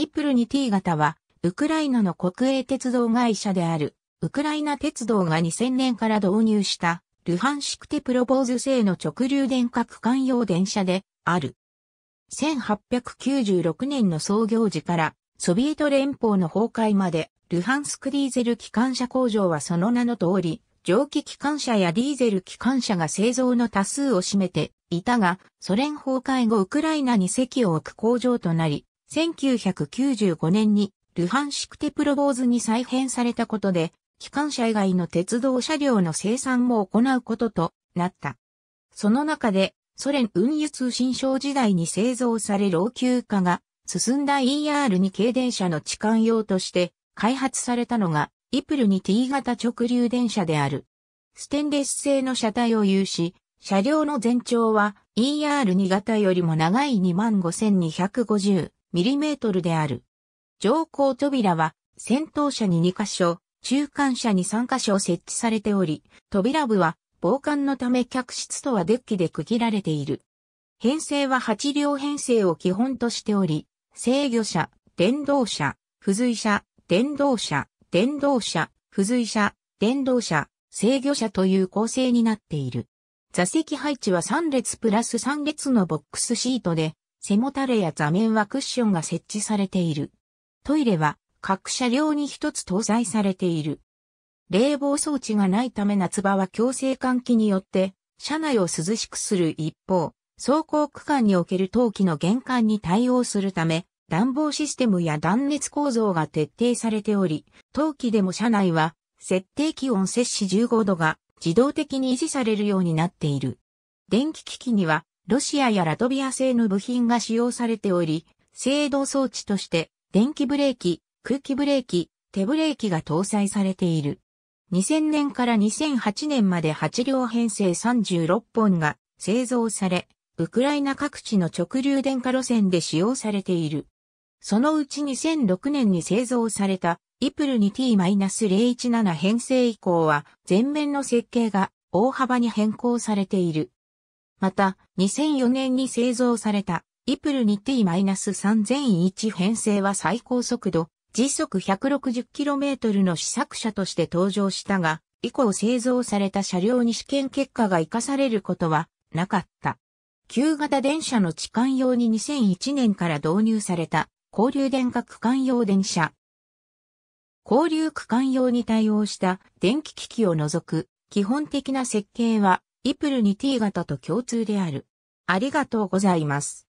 イプルニ T 型は、ウクライナの国営鉄道会社である、ウクライナ鉄道が2000年から導入した、ルハンシクテプロボーズ製の直流電化区間用電車である。1896年の創業時から、ソビエト連邦の崩壊まで、ルハンスクディーゼル機関車工場はその名の通り、蒸気機関車やディーゼル機関車が製造の多数を占めていたが、ソ連崩壊後ウクライナに席を置く工場となり、1995年にルハンシクテプロボーズに再編されたことで、機関車以外の鉄道車両の生産も行うこととなった。その中で、ソ連運輸通信省時代に製造され老朽化が進んだ ER2 系電車の痴漢用として開発されたのが、イプルに T 型直流電車である。ステンレス製の車体を有し、車両の全長は ER2 型よりも長い25,250ミリメートルである。乗降扉は、先頭車に2箇所、中間車に3箇所設置されており、扉部は防寒のため客室とはデッキで区切られている。編成は8両編成を基本としており、制御車、電動車、付随車、電動車、電動車、付随車、電動車、制御車という構成になっている。座席配置は3列プラス3列のボックスシートで、背もたれや座面はクッションが設置されている。トイレは各車両に一つ搭載されている。冷房装置がないため夏場は強制換気によって車内を涼しくする一方、走行区間における陶器の玄関に対応するため、暖房システムや断熱構造が徹底されており、陶器でも車内は設定気温摂氏15度が自動的に維持されるようになっている。電気機器にはロシアやラトビア製の部品が使用されており、制動装置として電気ブレーキ、空気ブレーキ、手ブレーキが搭載されている。2000年から2008年まで8両編成36本が製造され、ウクライナ各地の直流電化路線で使用されている。そのうち2006年に製造されたイプルに t 0 1 7編成以降は前面の設計が大幅に変更されている。また、2004年に製造された、イプル 2T-3001 編成は最高速度、時速 160km の試作車として登場したが、以降製造された車両に試験結果が活かされることはなかった。旧型電車の痴漢用に2001年から導入された交流電化区間用電車。交流区間用に対応した電気機器を除く基本的な設計はリプルに T 型と共通である。ありがとうございます。